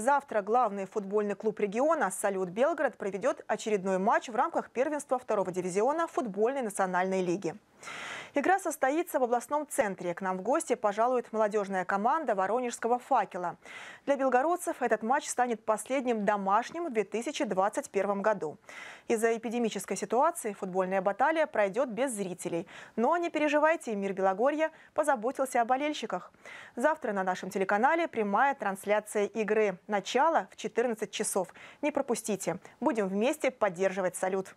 Завтра главный футбольный клуб региона «Салют Белгород» проведет очередной матч в рамках первенства второго дивизиона футбольной национальной лиги. Игра состоится в областном центре. К нам в гости пожалует молодежная команда Воронежского «Факела». Для белгородцев этот матч станет последним домашним в 2021 году. Из-за эпидемической ситуации футбольная баталия пройдет без зрителей. Но не переживайте, мир Белогорья позаботился о болельщиках. Завтра на нашем телеканале прямая трансляция игры. Начало в 14 часов. Не пропустите. Будем вместе поддерживать салют.